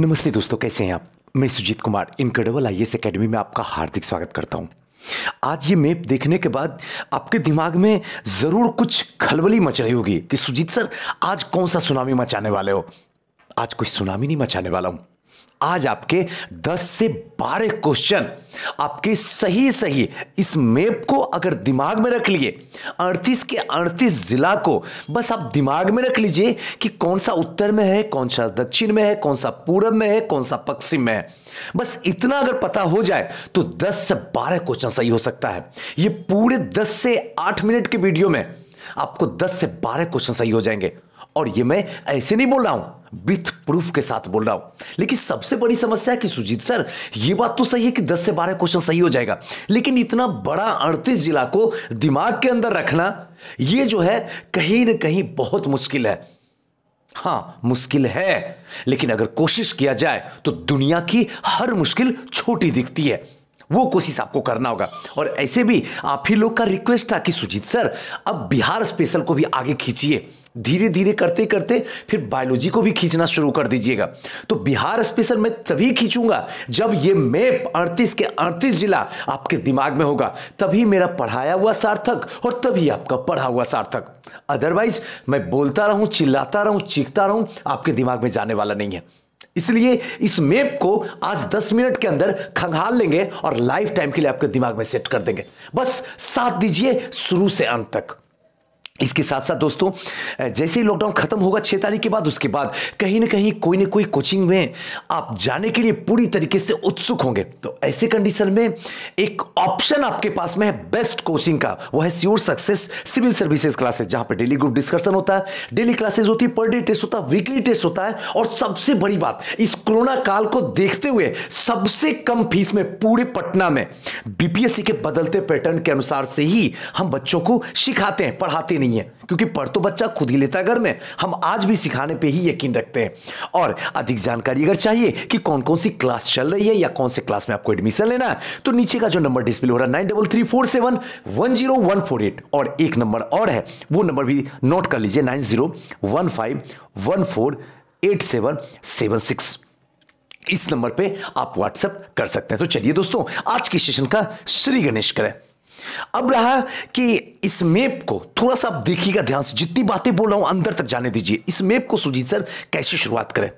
नमस्ते दोस्तों कैसे हैं आप मैं Sujeet Kumar incredible I S academy में आपका हार्दिक स्वागत करता हूं आज ये मैप देखने के बाद आपके दिमाग में ज़रूर कुछ खलबली मच रही होगी कि सुजीत सर आज कौन सा सुनामी मचाने वाले हो आज कोई सुनामी नहीं मचाने वाला हूं आज आपके 10 से 12 क्वेश्चन आपके सही सही इस मैप को अगर दिमाग में रख लिए अड़तीस के अड़तीस जिला को बस आप दिमाग में रख लीजिए कि कौन सा उत्तर में है कौन सा दक्षिण में है कौन सा पूर्व में है कौन सा पश्चिम में है बस इतना अगर पता हो जाए तो 10 से 12 क्वेश्चन सही हो सकता है ये पूरे 10 से 8 मिनट के वीडियो में आपको 10 से 12 क्वेश्चन सही हो जाएंगे और ये मैं ऐसे नहीं बोल रहा हूं विथ प्रूफ के साथ बोल रहा हूं लेकिन सबसे बड़ी समस्या है कि सुजीत सर ये बात तो सही है कि 10 से 12 क्वेश्चन सही हो जाएगा लेकिन इतना बड़ा अड़तीस जिला को दिमाग के अंदर रखना ये जो है कहीं ना कहीं बहुत मुश्किल है हाँ मुश्किल है लेकिन अगर कोशिश किया जाए तो दुनिया की हर मुश्किल छोटी दिखती है वो कोशिश आपको करना होगा और ऐसे भी आप ही लोग का रिक्वेस्ट था कि सुजीत सर अब बिहार स्पेशल को भी आगे खींचिए धीरे धीरे करते करते फिर बायोलॉजी को भी खींचना शुरू कर दीजिएगा तो बिहार स्पेशल मैं तभी खींचूंगा जब ये मैप 38 के 38 जिला आपके दिमाग में होगा तभी मेरा पढ़ाया हुआ सार्थक और तभी आपका पढ़ा हुआ सार्थक अदरवाइज मैं बोलता रहूं चिल्लाता रहूं चीखता रहूं आपके दिमाग में जाने वाला नहीं है इसलिए इस मेप को आज 10 मिनट के अंदर खंगाल लेंगे और लाइफ टाइम के लिए आपके दिमाग में सेट कर देंगे बस साथ दीजिए शुरू से अंत तक इसके साथ साथ दोस्तों जैसे ही लॉकडाउन खत्म होगा छः तारीख के बाद उसके बाद कहीं ना कहीं कोई ना कोई कोचिंग में आप जाने के लिए पूरी तरीके से उत्सुक होंगे तो ऐसे कंडीशन में एक ऑप्शन आपके पास में है बेस्ट कोचिंग का वो है sure success civil services classes जहां पर डेली ग्रुप डिस्कशन होता है डेली क्लासेज होती है पर डे टेस्ट होता है वीकली टेस्ट होता है और सबसे बड़ी बात इस कोरोना काल को देखते हुए सबसे कम फीस में पूरे पटना में बीपीएससी के बदलते पैटर्न के अनुसार से ही हम बच्चों को सिखाते हैं पढ़ाते नहीं नहीं है क्योंकि पढ़ तो बच्चा खुद ही लेता है घर में हम आज भी सिखाने पे ही यकीन रखते हैं और अधिक जानकारी अगर चाहिए कि कौन कौन सी क्लास चल रही है या कौन से क्लास में आपको एडमिशन लेना है तो नीचे का जो नंबर डिस्प्ले हो रहा है nine double three four seven one zero one four eight और एक नंबर और है वो नंबर भी नोट कर लीजिए nine zero one five one four eight seven seven six इस नंबर पे आप व्हाट्सएप कर सकते हैं तो चलिए दोस्तों आज के सेशन का श्री गणेश करें अब रहा कि इस मैप को थोड़ा सा आप देखिएगा ध्यान से जितनी बातें बोल रहा हूं अंदर तक जाने दीजिए इस मैप को सुजीत सर कैसे शुरुआत करें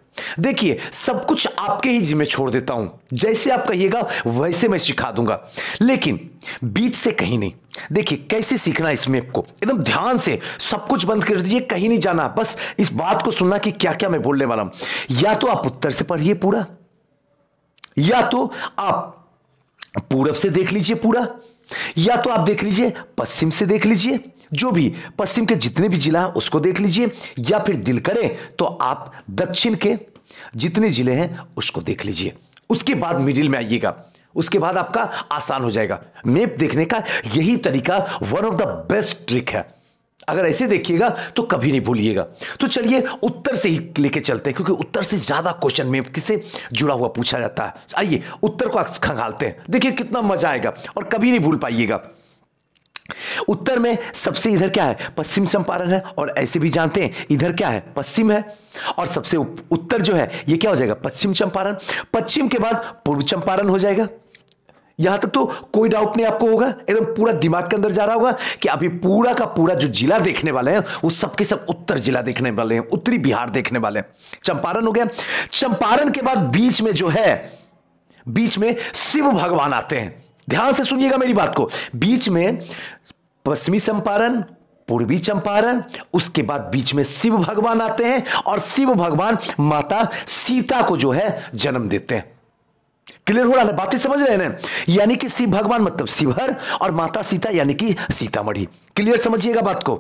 देखिए सब कुछ आपके ही जिम्मे छोड़ देता हूं जैसे आप कहिएगा वैसे मैं सिखा दूंगा लेकिन बीच से कहीं नहीं देखिए कैसे सीखना इस मैप को एकदम ध्यान से सब कुछ बंद कर दीजिए कहीं नहीं जाना बस इस बात को सुनना कि क्या क्या मैं बोलने वाला हूं या तो आप उत्तर से पढ़िए पूरा या तो आप पूरब से देख लीजिए पूरा या तो आप देख लीजिए पश्चिम से देख लीजिए जो भी पश्चिम के जितने भी जिला हैं उसको देख लीजिए या फिर दिल करें तो आप दक्षिण के जितने जिले हैं उसको देख लीजिए उसके बाद मिडिल में आइएगा उसके बाद आपका आसान हो जाएगा मैप देखने का यही तरीका one of the best trick है अगर ऐसे देखिएगा तो कभी नहीं भूलिएगा तो चलिए उत्तर से ही लेके चलते हैं क्योंकि उत्तर से ज़्यादा क्वेश्चन में किसे जुड़ा हुआ पूछा जाता है आइए उत्तर को खंगालते हैं देखिए कितना मजा आएगा और कभी नहीं भूल पाइएगा उत्तर में सबसे इधर क्या है पश्चिम चंपारण है और ऐसे भी जानते हैं इधर क्या है पश्चिम है और सबसे उत्तर जो है ये क्या हो जाएगा पश्चिम चंपारण पश्चिम के बाद पूर्व चंपारण हो जाएगा यहां तक तो कोई डाउट नहीं आपको होगा एकदम पूरा दिमाग के अंदर जा रहा होगा कि अभी पूरा का पूरा जो जिला देखने वाले हैं वो सबके सब उत्तर जिला देखने वाले हैं उत्तरी बिहार देखने वाले हैं चंपारण हो गया चंपारण के बाद बीच में जो है बीच में शिव भगवान आते हैं ध्यान से सुनिएगा मेरी बात को बीच में पश्चिमी चंपारण पूर्वी चंपारण उसके बाद बीच में शिव भगवान आते हैं और शिव भगवान माता सीता को जो है जन्म देते हैं क्लियर हो रहा है बातें समझ रहे हैं यानी कि शिव भगवान मतलब शिवहर और माता सीता यानी कि सीतामढ़ी क्लियर समझिएगा बात को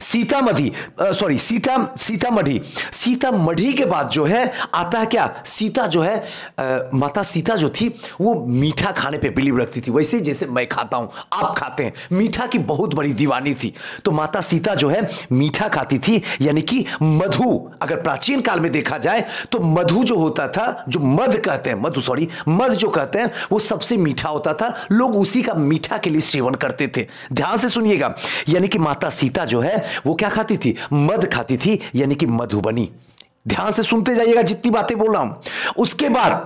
सीतामढ़ी सॉरी सीता सीतामढ़ी सीतामढ़ी के बाद जो है आता है क्या सीता जो है आ, माता सीता जो थी वो मीठा खाने पे बिलीव रखती थी वैसे जैसे मैं खाता हूँ आप खाते हैं मीठा की बहुत बड़ी दीवानी थी तो माता सीता जो है मीठा खाती थी यानी कि मधु अगर प्राचीन काल में देखा जाए तो मधु जो होता था जो मध कहते हैं मधु सॉरी मध जो कहते हैं वो सबसे मीठा होता था लोग उसी का मीठा के लिए सेवन करते थे ध्यान से सुनिएगा यानी कि माता सीता जो जो है वो क्या खाती थी मध खाती थी यानी कि मधुबनी ध्यान से सुनते जाइएगा जितनी बातें बोल रहा हूं उसके बाद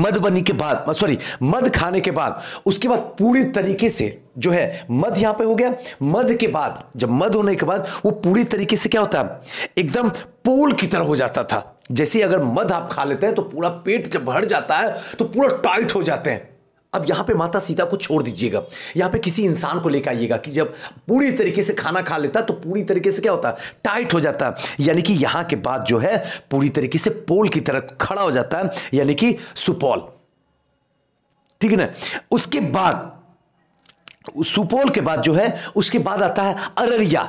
मद बनी के बाद सॉरी मद खाने के बाद उसके बाद पूरी तरीके से जो है मध यहां पे हो गया मध के बाद जब मध होने के बाद वो पूरी तरीके से क्या होता है एकदम पोल की तरह हो जाता था जैसे अगर मध आप खा लेते हैं तो पूरा पेट जब भर जाता है तो पूरा टाइट हो जाते हैं अब यहाँ पे माता सीता को छोड़ दीजिएगा यहाँ पे किसी इंसान को लेकर आइएगा कि जब पूरी तरीके से खाना खा लेता तो पूरी तरीके से क्या होता टाइट हो जाता यानी कि यहाँ के बाद जो है पूरी तरीके से पोल की तरह खड़ा हो जाता है यानी कि सुपौल ठीक है ना उसके बाद सुपौल के बाद जो है उसके बाद आता है अररिया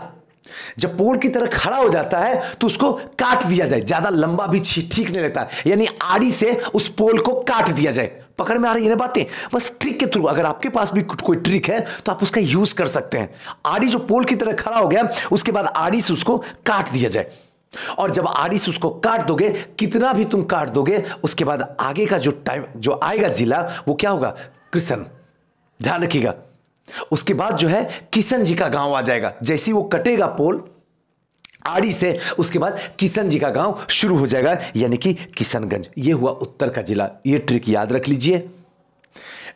जब पोल की तरह खड़ा हो जाता है तो उसको काट दिया जाए ज्यादा लंबा भी ठीक नहीं रहता यानी आड़ी से उस पोल को काट दिया जाए पकड़ में आ रही है ना बातें बस ट्रिक के थ्रू अगर आपके पास भी कोई ट्रिक है तो आप उसका यूज कर सकते हैं आड़ी जो पोल की तरह खड़ा हो गया उसके बाद आड़ी से उसको काट दिया जाए और जब से उसको काट दोगे कितना भी तुम काट दोगे उसके बाद आगे का जो टाइम जो आएगा जिला वो क्या होगा कृष्ण ध्यान रखिएगा उसके बाद जो है किशन जी का गांव आ जाएगा जैसे वो कटेगा पोल आड़ी से उसके बाद किशन जी का गांव शुरू हो जाएगा यानी कि किशनगंज ये हुआ उत्तर का जिला ये ट्रिक याद रख लीजिए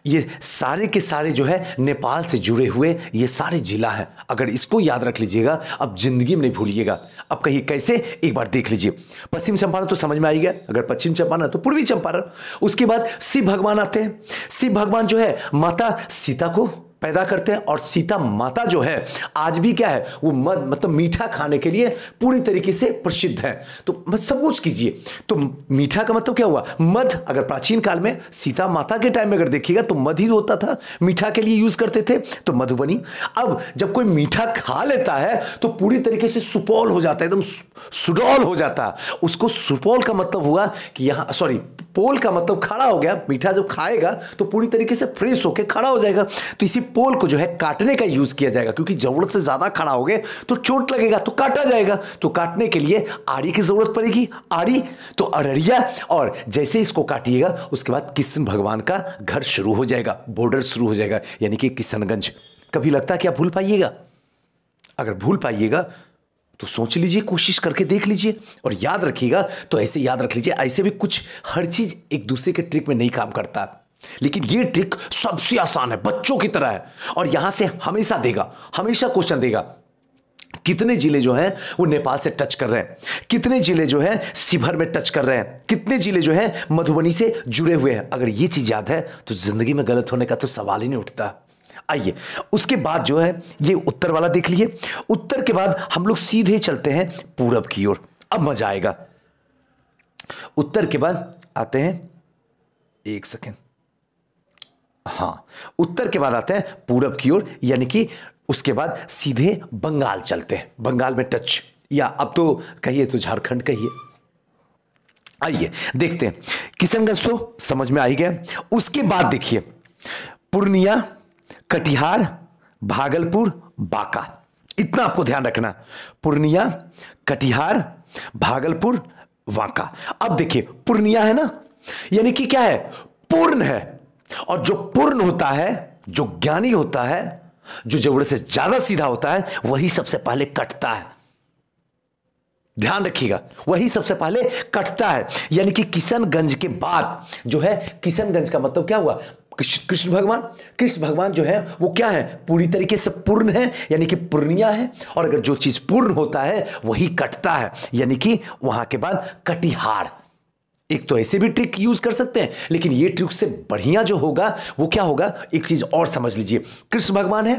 ये सारे के सारे जो है नेपाल से जुड़े हुए ये सारे जिला हैं अगर इसको याद रख लीजिएगा अब जिंदगी में नहीं भूलिएगा अब कहीं कैसे एक बार देख लीजिए पश्चिम चंपारण तो समझ में आई गया अगर पश्चिम चंपारण तो पूर्वी चंपारण उसके बाद शिव भगवान आते हैं शिव भगवान जो है माता सीता को पैदा करते हैं और सीता माता जो है आज भी क्या है वो मद मतलब मीठा खाने के लिए पूरी तरीके से प्रसिद्ध है तो मत सब कुछ कीजिए तो मीठा का मतलब क्या हुआ मध अगर प्राचीन काल में सीता माता के टाइम में अगर देखिएगा तो मध ही होता था मीठा के लिए यूज करते थे तो मधुबनी अब जब कोई मीठा खा लेता है तो पूरी तरीके से सुपौल हो जाता है एकदम सुडौल हो जाता है उसको सुपौल का मतलब हुआ कि यहाँ सॉरी पोल का मतलब खड़ा हो गया मीठा जब खाएगा तो पूरी तरीके से फ्रेश होकर खड़ा हो जाएगा तो इसी पोल को जो है काटने का यूज किया जाएगा क्योंकि जरूरत से ज्यादा खड़ा हो गए तो चोट लगेगा तो काटा जाएगा तो काटने के लिए आड़ी की जरूरत पड़ेगी आड़ी तो अररिया और जैसे इसको काटिएगा उसके बाद कृष्ण भगवान का घर शुरू हो जाएगा बॉर्डर शुरू हो जाएगा यानी कि किशनगंज कभी लगता है कि भूल पाइएगा अगर भूल पाइएगा तो सोच लीजिए कोशिश करके देख लीजिए और याद रखिएगा तो ऐसे याद रख लीजिए ऐसे भी कुछ हर चीज़ एक दूसरे के ट्रिक में नहीं काम करता लेकिन ये ट्रिक सबसे आसान है बच्चों की तरह है और यहां से हमेशा देगा हमेशा क्वेश्चन देगा कितने जिले जो हैं वो नेपाल से टच कर रहे हैं कितने जिले जो हैं शिभर में टच कर रहे हैं कितने जिले जो हैं मधुबनी से जुड़े हुए हैं अगर ये चीज़ याद है तो ज़िंदगी में गलत होने का तो सवाल ही नहीं उठता आइए उसके बाद जो है ये उत्तर वाला देख लिए उत्तर के बाद हम लोग सीधे चलते हैं पूरब की ओर अब मजा आएगा उत्तर के बाद आते हैं एक सेकेंड हाँ उत्तर के बाद आते हैं पूरब की ओर यानी कि उसके बाद सीधे बंगाल चलते हैं बंगाल में टच या अब तो कहिए तो झारखंड कहिए आइए देखते हैं किशनगंज तो समझ में आई गए उसके बाद देखिए पूर्णिया कटिहार भागलपुर बांका इतना आपको ध्यान रखना पूर्णिया कटिहार भागलपुर बांका अब देखिए पूर्णिया है ना यानी कि क्या है पूर्ण है और जो पूर्ण होता है जो ज्ञानी होता है जो जबड़े से ज्यादा सीधा होता है वही सबसे पहले कटता है ध्यान रखिएगा वही सबसे पहले कटता है यानी कि किशनगंज के बाद जो है किशनगंज का मतलब क्या हुआ कृष्ण भगवान कृष्ण भगवान जो है वो क्या है पूरी तरीके से पूर्ण है यानी कि पूर्णिया है और अगर जो चीज पूर्ण होता है वही कटता है यानी कि वहां के बाद कटिहार एक तो ऐसे भी ट्रिक यूज कर सकते हैं लेकिन ये ट्रिक से बढ़िया जो होगा वो क्या होगा एक चीज और समझ लीजिए कृष्ण भगवान है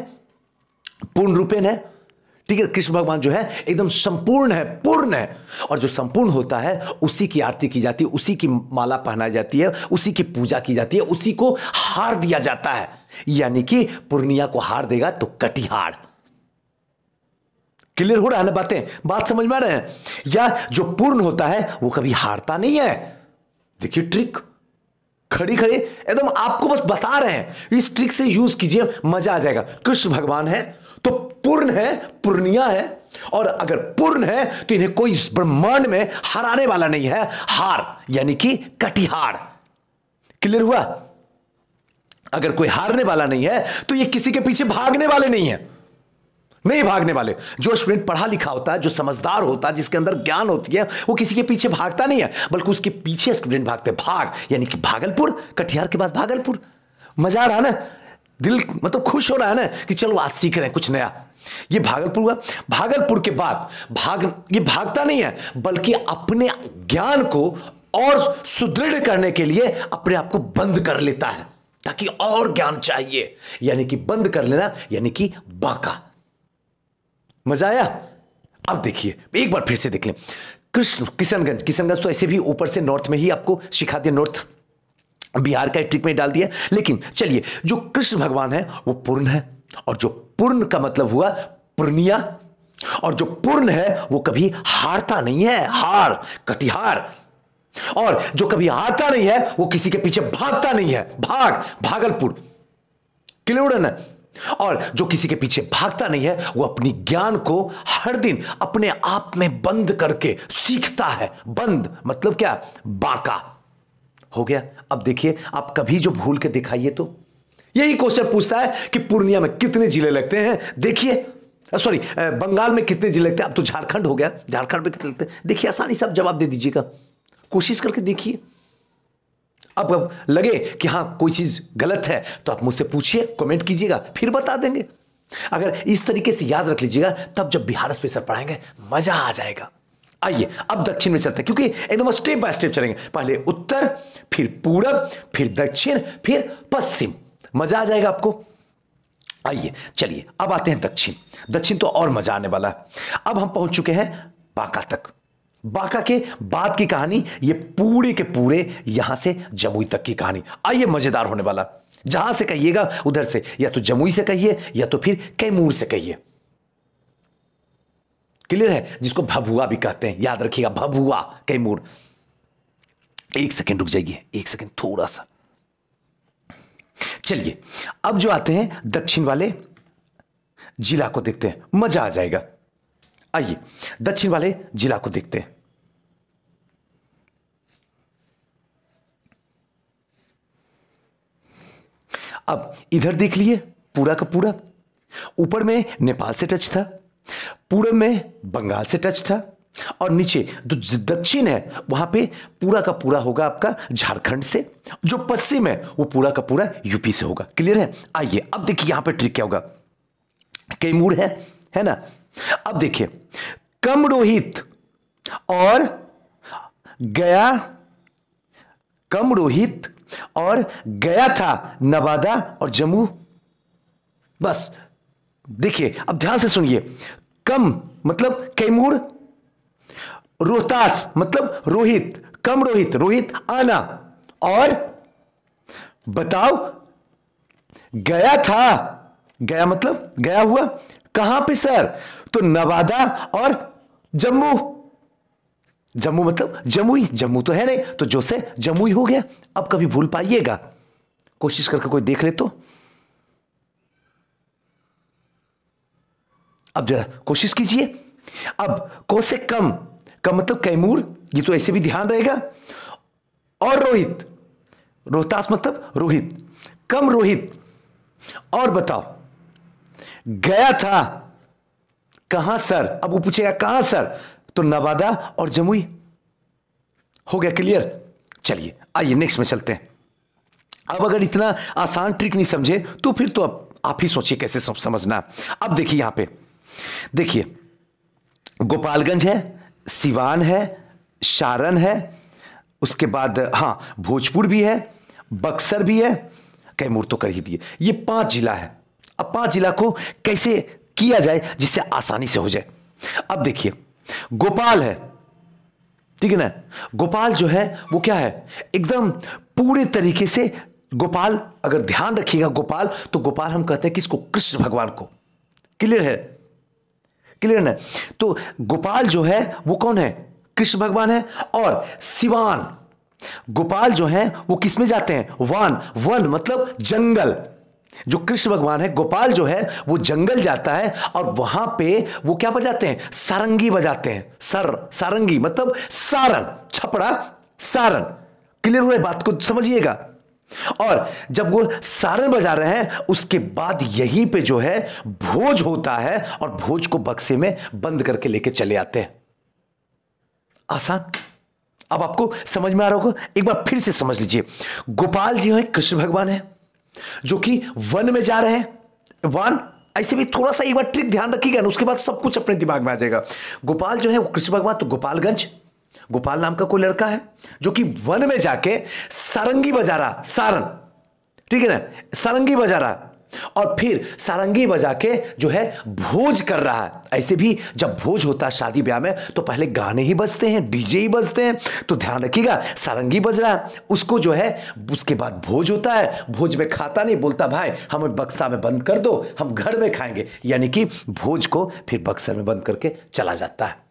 पूर्ण रूपेण है ठीक है कृष्ण भगवान जो है एकदम संपूर्ण है पूर्ण है और जो संपूर्ण होता है उसी की आरती की जाती है उसी की माला पहनाई जाती है उसी की पूजा की जाती है उसी को हार दिया जाता है यानी कि पूर्णिया को हार देगा तो कटिहार क्लियर हो रहा है ना बातें बात समझ में आ रहे हैं या जो पूर्ण होता है वो कभी हारता नहीं है देखिए ट्रिक खड़ी खड़ी एकदम आपको बस बता रहे हैं इस ट्रिक से यूज कीजिए मजा आ जाएगा कृष्ण भगवान है तो पूर्ण है पूर्णिया है और अगर पूर्ण है तो इन्हें कोई इस ब्रह्मांड में हराने वाला नहीं है हार यानी कि कटिहार क्लियर हुआ अगर कोई हारने वाला नहीं है तो ये किसी के पीछे भागने वाले नहीं है नहीं भागने वाले जो स्टूडेंट पढ़ा लिखा होता है जो समझदार होता है जिसके अंदर ज्ञान होती है वो किसी के पीछे भागता नहीं है बल्कि उसके पीछे स्टूडेंट भागते भाग यानी कि भागलपुर कटिहार के बाद भागलपुर मजा आ रहा है ना दिल मतलब खुश हो रहा है ना कि चलो आज सीख रहे हैं कुछ नया ये भागलपुर हुआ भागलपुर के बाद भाग ये भागता नहीं है बल्कि अपने ज्ञान को और सुदृढ़ करने के लिए अपने आप को बंद कर लेता है ताकि और ज्ञान चाहिए यानी कि बंद कर लेना यानी कि बाका मजा आया अब देखिए एक बार फिर से देख लें कृष्ण किशनगंज किशनगंज तो ऐसे भी ऊपर से नॉर्थ में ही आपको सिखा दिया नॉर्थ बिहार का ट्रिक में डाल दिया लेकिन चलिए जो कृष्ण भगवान है वो पूर्ण है और जो पूर्ण का मतलब हुआ पूर्णिया और जो पूर्ण है वो कभी हारता नहीं है हार कटिहार और जो कभी हारता नहीं है वो किसी के पीछे भागता नहीं है भाग भागलपुर किलोड़न है और जो किसी के पीछे भागता नहीं है वो अपनी ज्ञान को हर दिन अपने आप में बंद करके सीखता है बंद मतलब क्या बाका हो गया अब देखिए आप कभी जो भूल के दिखाइए तो यही क्वेश्चन पूछता है कि पूर्णिया में कितने जिले लगते हैं देखिए सॉरी बंगाल में कितने जिले लगते हैं अब तो झारखंड हो गया झारखंड में कितने लगते हैं देखिए आसानी से आप जवाब दे दीजिएगा कोशिश करके देखिए अब लगे कि हाँ कोई चीज़ गलत है तो आप मुझसे पूछिए कमेंट कीजिएगा फिर बता देंगे अगर इस तरीके से याद रख लीजिएगा तब जब बिहार स्पेशल पढ़ाएंगे मजा आ जाएगा आइए अब दक्षिण में चलते हैं क्योंकि एकदम स्टेप बाय स्टेप चलेंगे पहले उत्तर फिर पूरब फिर दक्षिण फिर पश्चिम मजा आ जाएगा आपको आइए चलिए अब आते हैं दक्षिण दक्षिण तो और मजा आने वाला है अब हम पहुंच चुके हैं बांका तक बाका के बाद की कहानी ये पूरे के पूरे यहां से जमुई तक की कहानी आइए मजेदार होने वाला जहां से कहिएगा उधर से या तो जमुई से कहिए या तो फिर कैमूर से कहिए क्लियर है जिसको भभुआ भी कहते हैं याद रखिएगा भभुआ कैमूर एक सेकेंड रुक जाइए एक सेकेंड थोड़ा सा चलिए अब जो आते हैं दक्षिण वाले जिला को देखते हैं मजा आ जाएगा आइए दक्षिण वाले जिला को देखते हैं अब इधर देख लिए पूरा का पूरा ऊपर में नेपाल से टच था पूर्व में बंगाल से टच था और नीचे जो दक्षिण है वहां पे पूरा का पूरा होगा आपका झारखंड से जो पश्चिम है वो पूरा का पूरा यूपी से होगा क्लियर है आइए अब देखिए यहां पे ट्रिक क्या होगा कैमूर है है ना अब देखिए कम रोहित और गया कम रोहित और गया था नवादा और जम्मू बस देखिए अब ध्यान से सुनिए कम मतलब कैमूर रोहतास मतलब रोहित कम रोहित रोहित आना और बताओ गया था गया मतलब गया हुआ कहां पे सर तो नवादा और जम्मू जम्मू मतलब जमुई जम्मू तो है नहीं तो जो से जमुई हो गया अब कभी भूल पाइएगा कोशिश करके कोई देख ले तो अब जरा कोशिश कीजिए अब को से कम कम मतलब कैमूर ये तो ऐसे भी ध्यान रहेगा और रोहित रोहतास मतलब रोहित कम रोहित और बताओ गया था कहां सर अब वो पूछेगा कहां सर तो नवादा और जमुई हो गया क्लियर चलिए आइए नेक्स्ट में चलते हैं अब अगर इतना आसान ट्रिक नहीं समझे तो फिर तो अब आप ही सोचिए कैसे सब समझना अब देखिए यहां पे देखिए गोपालगंज है सिवान है शारन है उसके बाद हाँ भोजपुर भी है बक्सर भी है कैमूर तो कर ही दिए ये पांच जिला है अब पांच जिला को कैसे किया जाए जिससे आसानी से हो जाए अब देखिए गोपाल है ठीक है ना गोपाल जो है वो क्या है एकदम पूरे तरीके से गोपाल अगर ध्यान रखिएगा गोपाल तो गोपाल हम कहते हैं किसको कृष्ण भगवान को क्लियर है क्लियर ना तो गोपाल जो है वो कौन है कृष्ण भगवान है और सिवान गोपाल जो है वो किसमें जाते हैं वन वन मतलब जंगल जो कृष्ण भगवान है गोपाल जो है वो जंगल जाता है और वहां पे वो क्या बजाते हैं सारंगी बजाते हैं सर सारंगी मतलब सारण छपड़ा सारण क्लियर हुए बात को समझिएगा और जब वो सारन बजा रहे हैं उसके बाद यहीं पे जो है भोज होता है और भोज को बक्से में बंद करके लेके चले आते हैं आसान अब आपको समझ में आ रहा होगा एक बार फिर से समझ लीजिए गोपाल जी हैं कृष्ण भगवान है जो कि वन में जा रहे हैं वन ऐसे भी थोड़ा सा एक बार ट्रिक ध्यान रखिएगा ना उसके बाद सब कुछ अपने दिमाग में आ जाएगा गोपाल जो है वो कृष्ण भगवान तो गोपालगंज गोपाल नाम का कोई लड़का है जो कि वन में जाके सारंगी बजा रहा सारन ठीक है ना सारंगी बजा रहा और फिर सारंगी बजा के जो है भोज कर रहा है ऐसे भी जब भोज होता है शादी ब्याह में तो पहले गाने ही बजते हैं डीजे ही बजते हैं तो ध्यान रखिएगा सारंगी बज रहा है उसको जो है उसके बाद भोज होता है भोज में खाता नहीं बोलता भाई हमें बक्सा में बंद कर दो हम घर में खाएंगे यानी कि भोज को फिर बक्सर में बंद करके चला जाता है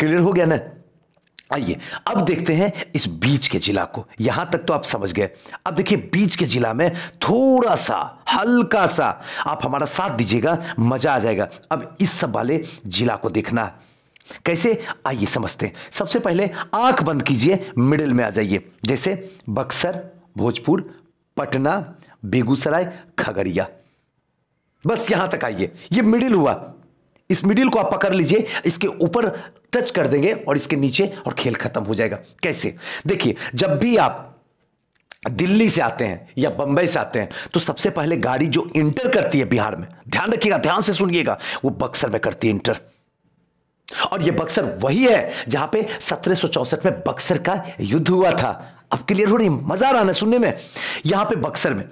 क्लियर हो गया ना आइए अब देखते हैं इस बीच के जिला को यहां तक तो आप समझ गए अब देखिए बीच के जिला में थोड़ा सा हल्का सा आप हमारा साथ दीजिएगा मजा आ जाएगा अब इस सब वाले जिला को देखना कैसे आइए समझते हैं सबसे पहले आंख बंद कीजिए मिडिल में आ जाइए जैसे बक्सर भोजपुर पटना बेगूसराय खगड़िया बस यहां तक आइए ये मिडिल हुआ इस मिडिल को आप पकड़ लीजिए इसके ऊपर टच कर देंगे और इसके नीचे और खेल खत्म हो जाएगा कैसे देखिए जब भी आप दिल्ली से आते हैं या बंबई से आते हैं तो सबसे पहले गाड़ी जो इंटर करती है बिहार में ध्यान रखिएगा ध्यान से सुनिएगा वो बक्सर में करती है इंटर और ये बक्सर वही है जहां पे सत्रह में बक्सर का युद्ध हुआ था अब क्लियर हो रही है मजा आ रहा है सुनने में यहां पे बक्सर में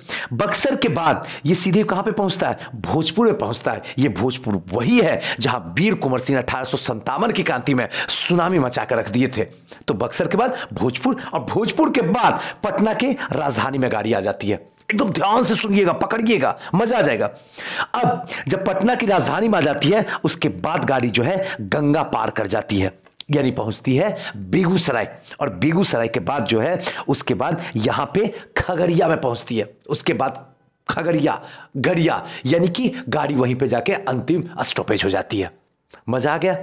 बक्सर के बाद ये सीधे कहां पे पहुंचता है भोजपुर में पहुंचता है ये भोजपुर वही है जहां वीर कुंवर सिंह अठारह की क्रांति में सुनामी मचाकर रख दिए थे तो बक्सर के बाद भोजपुर और भोजपुर के बाद पटना के राजधानी में गाड़ी आ जाती है एकदम ध्यान से सुनिएगा पकड़िएगा मजा आ जाएगा अब जब पटना की राजधानी में आ जाती है उसके बाद गाड़ी जो है गंगा पार कर जाती है यानी पहुंचती है बेगूसराय और बेगूसराय के बाद जो है उसके बाद यहाँ पे खगड़िया में पहुंचती है उसके बाद खगड़िया गड़िया यानी कि गाड़ी वहीं पे जाके अंतिम स्टॉपेज हो जाती है मजा आ गया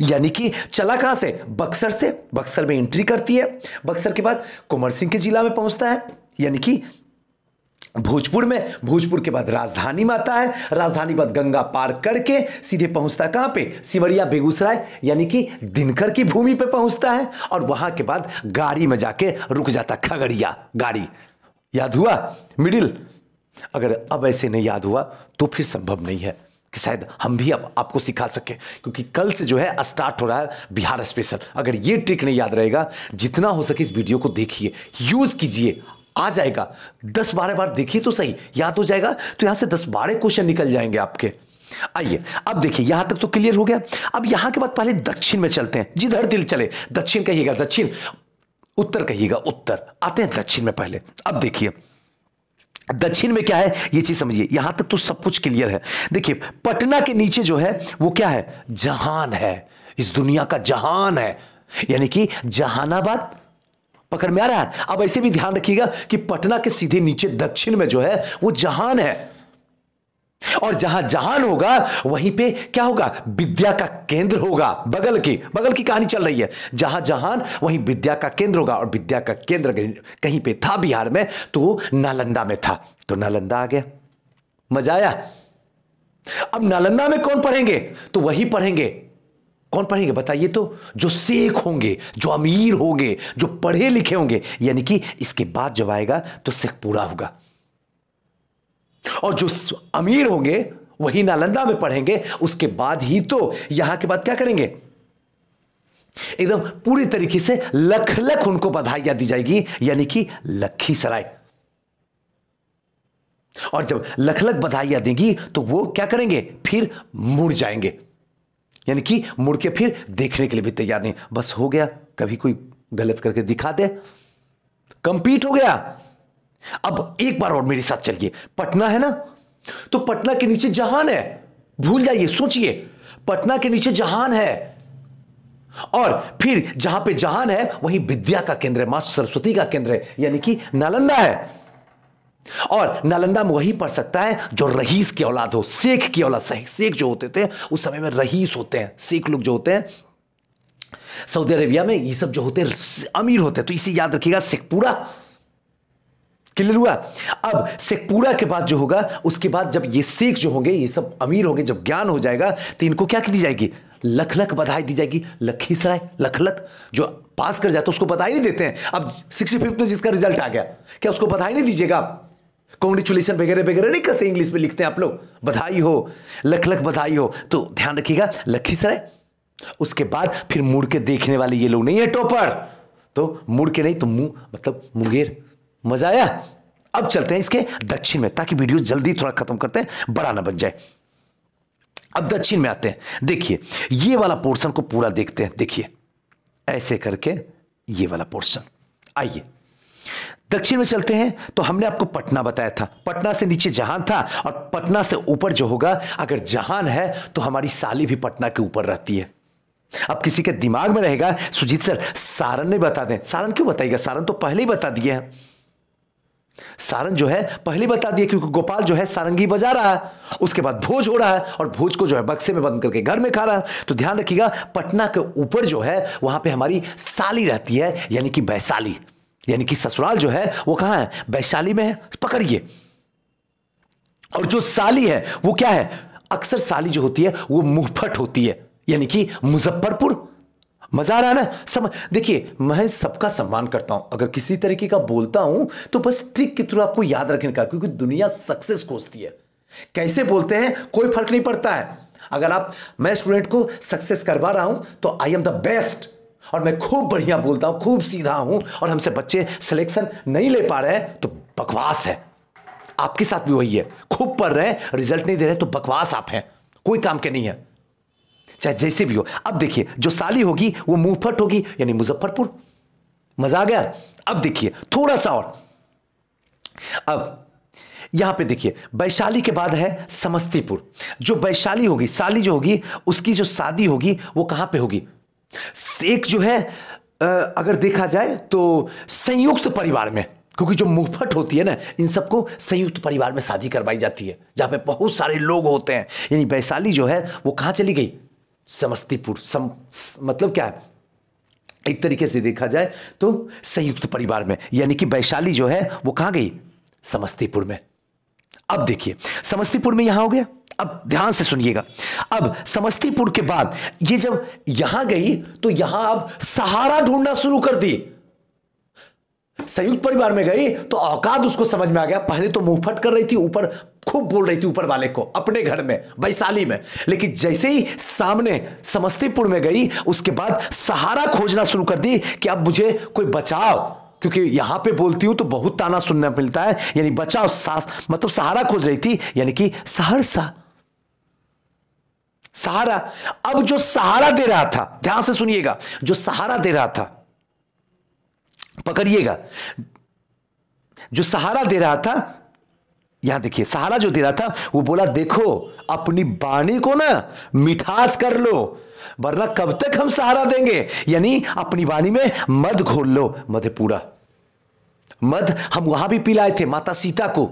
यानी कि चला कहां से बक्सर से बक्सर में एंट्री करती है बक्सर के बाद कुंवर सिंह के जिला में पहुंचता है यानी कि भोजपुर में भोजपुर के बाद राजधानी में आता है राजधानी बाद गंगा पार करके सीधे पहुंचता है कहाँ पे सिमरिया बेगूसराय यानी कि दिनकर की भूमि पे पहुंचता है और वहां के बाद गाड़ी में जाके रुक जाता खगड़िया गाड़ी याद हुआ मिडिल अगर अब ऐसे नहीं याद हुआ तो फिर संभव नहीं है कि शायद हम भी आप, आपको सिखा सकें क्योंकि कल से जो है स्टार्ट हो रहा है बिहार स्पेशल अगर ये ट्रिक नहीं याद रहेगा जितना हो सके इस वीडियो को देखिए यूज़ कीजिए आ जाएगा दस बारह बार देखिए तो सही याद हो जाएगा तो यहां से दस बारह क्वेश्चन निकल जाएंगे आपके आइए अब देखिए यहां तक तो क्लियर हो गया अब यहां के बाद पहले दक्षिण में चलते हैं जिधर दिल चले दक्षिण कहिएगा दक्षिण उत्तर कहिएगा उत्तर आते हैं दक्षिण में पहले अब देखिए दक्षिण में क्या है ये चीज समझिए यहां तक तो सब कुछ क्लियर है देखिए पटना के नीचे जो है वो क्या है जहान है इस दुनिया का जहान है यानी कि जहानाबाद पकड़ में आ रहा है अब ऐसे भी ध्यान रखिएगा कि पटना के सीधे नीचे दक्षिण में जो है वो जहान है और जहां जहान होगा वहीं पे क्या होगा विद्या का केंद्र होगा बगल की बगल की कहानी चल रही है जहां जहान वहीं विद्या का केंद्र होगा और विद्या का केंद्र कहीं पे था बिहार में तो नालंदा में था तो नालंदा आ गया मजा आया अब नालंदा में कौन पढ़ेंगे तो वही पढ़ेंगे कौन पढ़ेंगे बताइए तो जो शेख होंगे जो अमीर होंगे जो पढ़े लिखे होंगे यानी कि इसके बाद जब आएगा तो सिख पूरा होगा और जो अमीर होंगे वही नालंदा में पढ़ेंगे उसके बाद ही तो यहां के बाद क्या करेंगे एकदम पूरी तरीके से लख लख उनको बधाइयां दी जाएगी यानी कि लखीसराय और जब लख लख बधाइयां देंगी तो वो क्या करेंगे फिर मुड़ जाएंगे यानी कि मुड़ के फिर देखने के लिए भी तैयार नहीं बस हो गया कभी कोई गलत करके दिखा दे कंपीट हो गया अब एक बार और मेरे साथ चलिए पटना है ना तो पटना के नीचे जहान है भूल जाइए सोचिए पटना के नीचे जहान है और फिर जहां पे जहान है वहीं विद्या का केंद्र है मां सरस्वती का केंद्र है यानी कि नालंदा है और नालंदा में वही पढ़ सकता है जो रहीस की औलाद हो शेख की औलाद सही शेख जो होते थे उस समय में रहीस होते हैं शेख लोग जो होते हैं सऊदी अरेबिया में ये सब जो होते अमीर होते हैं तो इसे याद रखिएगा शेखपुरा क्लियर हुआ अब शेखपुरा के बाद जो होगा उसके बाद जब ये शेख जो होंगे ये सब अमीर होंगे जब ज्ञान हो जाएगा तो इनको क्या दी जाएगी लख लख बधाई दी जाएगी लखीसराय लख लख जो पास कर जाए तो उसको बधाई नहीं देते हैं अब सिक्सटी फिफ्थ में जिसका रिजल्ट आ गया क्या उसको बधाई नहीं दीजिएगा आप कॉन्ग्रेचुलेसन वगैरह वगैरह नहीं करते इंग्लिश में लिखते हैं आप लोग बधाई हो लख लख बधाई हो तो ध्यान रखिएगा लखीसराय उसके बाद फिर मुड़ के देखने वाले ये लोग नहीं है टॉपर तो मुड़ के नहीं तो मुंह मतलब मुंगेर मजा आया अब चलते हैं इसके दक्षिण में ताकि वीडियो जल्दी थोड़ा खत्म करते हैं बड़ा ना बन जाए अब दक्षिण में आते हैं देखिए ये वाला पोर्शन को पूरा देखते हैं देखिए ऐसे करके ये वाला पोर्शन आइए दक्षिण में चलते हैं तो हमने आपको पटना बताया था पटना से नीचे जहान था और पटना से ऊपर जो होगा अगर जहान है तो हमारी साली भी पटना के ऊपर रहती है अब किसी के दिमाग में रहेगा सुजीत सर सारण ने बता दें सारण क्यों बताइएगा सारण तो पहले ही बता दिए हैं सारण जो है पहले बता दिया क्योंकि गोपाल जो है सारंगी बजा रहा है उसके बाद भोज हो रहा है और भोज को जो है बक्से में बंद करके घर में खा रहा है तो ध्यान रखिएगा पटना के ऊपर जो है वहां पे हमारी साली रहती है यानी कि वैशाली यानी कि ससुराल जो है वो कहां है वैशाली में है पकड़िए और जो साली है वो क्या है अक्सर साली जो होती है वो मुहफट होती है यानी कि मुजफ्फरपुर मजा आ रहा है ना समझ देखिए मैं सबका सम्मान करता हूं अगर किसी तरीके का बोलता हूं तो बस ट्रिक के थ्रू आपको याद रखने का क्योंकि दुनिया सक्सेस खोजती है कैसे बोलते हैं कोई फर्क नहीं पड़ता है अगर आप मैं स्टूडेंट को सक्सेस करवा रहा हूं तो आई एम द बेस्ट और मैं खूब बढ़िया बोलता हूं खूब सीधा हूं और हमसे बच्चे सिलेक्शन नहीं ले पा रहे तो बकवास है आपके साथ भी वही है खूब पढ़ रहे रिजल्ट नहीं दे रहे तो बकवास आप हैं कोई काम के नहीं है चाहे जैसे भी हो अब देखिए जो साली होगी वो मुंहफट होगी यानी मुजफ्फरपुर मजा आ गया अब देखिए थोड़ा सा और अब यहां पे देखिए वैशाली के बाद है समस्तीपुर जो वैशाली होगी साली जो होगी उसकी जो शादी होगी वो कहां पे होगी एक जो है अगर देखा जाए तो संयुक्त परिवार में क्योंकि जो मुफट होती है ना इन सबको संयुक्त परिवार में शादी करवाई जाती है जहाँ पे बहुत सारे लोग होते हैं यानी वैशाली जो है वो कहाँ चली गई समस्तीपुर सम मतलब क्या है एक तरीके से देखा जाए तो संयुक्त परिवार में यानी कि वैशाली जो है वो कहाँ गई समस्तीपुर में अब देखिए समस्तीपुर में यहां हो गया अब ध्यान से सुनिएगा अब समस्तीपुर के बाद ये जब यहां गई तो यहां अब सहारा ढूंढना शुरू कर दी संयुक्त परिवार में गई तो औकात उसको समझ में आ गया पहले तो मुंह फट कर रही थी ऊपर खूब बोल रही थी ऊपर वाले को अपने घर में वैशाली में लेकिन जैसे ही सामने समस्तीपुर में गई उसके बाद सहारा खोजना शुरू कर दी कि अब मुझे कोई बचाओ क्योंकि यहां पे बोलती हूं तो बहुत ताना सुनने मिलता है यानी बचाव सास मतलब सहारा खोज रही थी यानी कि सहरसा सहारा अब जो सहारा दे रहा था ध्यान से सुनिएगा जो सहारा दे रहा था पकड़िएगा जो सहारा दे रहा था यहां देखिए सहारा जो दे रहा था वो बोला देखो अपनी बाणी को ना मिठास कर लो वरना कब तक हम सहारा देंगे यानी अपनी वाणी में मध घोल लो मधेपुरा मध हम वहां भी पिलाए थे माता सीता को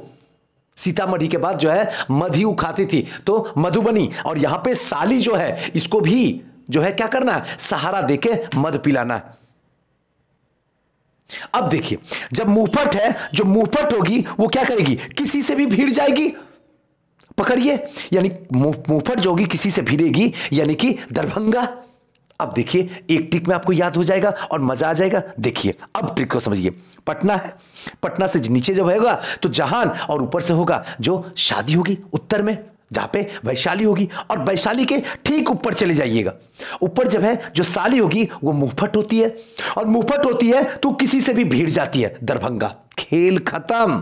सीतामढ़ी के बाद जो है मध ही उखाती थी तो मधुबनी और यहां पे साली जो है इसको भी जो है क्या करना है सहारा देके मध पिलाना है अब देखिए जब मुंहपट है जो मुंहपट होगी वो क्या करेगी किसी से भी भीड़ जाएगी पकड़िए यानी मुंहपट जो होगी किसी से भिड़ेगी यानी कि दरभंगा अब देखिए एक ट्रिक में आपको याद हो जाएगा और मजा आ जाएगा देखिए अब ट्रिक को समझिए पटना है पटना से नीचे जब होगा तो जहान और ऊपर से होगा जो शादी होगी उत्तर में जहाँ पे वैशाली होगी और वैशाली के ठीक ऊपर चले जाइएगा ऊपर जब है जो साली होगी वो मुंहफट होती है और मुंहफट होती है तो किसी से भी भीड़ जाती है दरभंगा खेल खत्म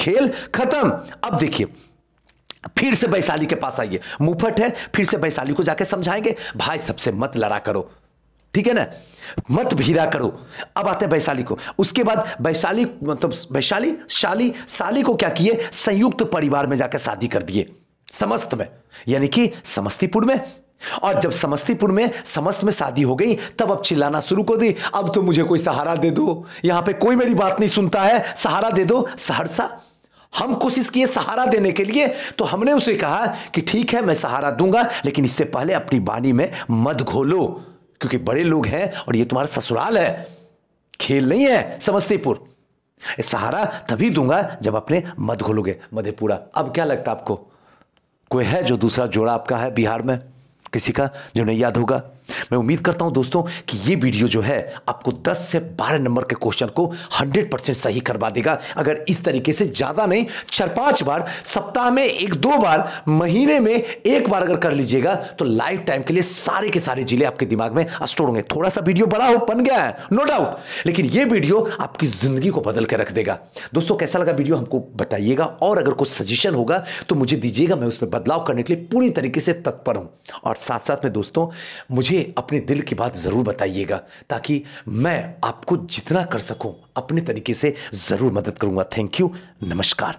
खेल खत्म अब देखिए फिर से वैशाली के पास आइए मुफट है फिर से वैशाली को जाके समझाएंगे भाई सबसे मत लड़ा करो ठीक है ना मत भीरा करो अब आते हैं वैशाली को उसके बाद वैशाली मतलब तो वैशाली शाली साली को क्या किए संयुक्त परिवार में जाकर शादी कर दिए समस्त में यानी कि समस्तीपुर में और जब समस्तीपुर में समस्त में शादी हो गई तब अब चिल्लाना शुरू कर दी अब तो मुझे कोई सहारा दे दो यहां पे कोई मेरी बात नहीं सुनता है सहारा दे दो सहरसा हम कोशिश किए सहारा देने के लिए तो हमने उसे कहा कि ठीक है मैं सहारा दूंगा लेकिन इससे पहले अपनी बाणी में मत घोलो क्योंकि बड़े लोग हैं और ये तुम्हारा ससुराल है खेल नहीं है समस्तीपुर सहारा तभी दूंगा जब अपने मत घोलोगे मधेपुरा अब क्या लगता आपको कोई है जो दूसरा जोड़ा आपका है बिहार में किसी का जो नहीं याद होगा मैं उम्मीद करता हूं दोस्तों कि ये वीडियो जो है आपको 10 से 12 नंबर के क्वेश्चन को 100 परसेंट सही करवा देगा अगर इस तरीके से ज़्यादा नहीं चार पांच बार सप्ताह में एक दो बार महीने में एक बार अगर कर लीजिएगा तो लाइफ टाइम के लिए सारे के सारे जिले आपके दिमाग में स्टोर होंगे थोड़ा सा वीडियो बड़ा हो बन गया है नो डाउट लेकिन यह वीडियो आपकी ज़िंदगी को बदल के रख देगा दोस्तों कैसा लगा वीडियो हमको बताइएगा और अगर कुछ सजेशन होगा तो मुझे दीजिएगा मैं उसमें बदलाव करने के लिए पूरी तरीके से तत्पर हूं और साथ साथ में दोस्तों मुझे अपने दिल की बात ज़रूर बताइएगा ताकि मैं आपको जितना कर सकूं अपने तरीके से ज़रूर मदद करूंगा थैंक यू नमस्कार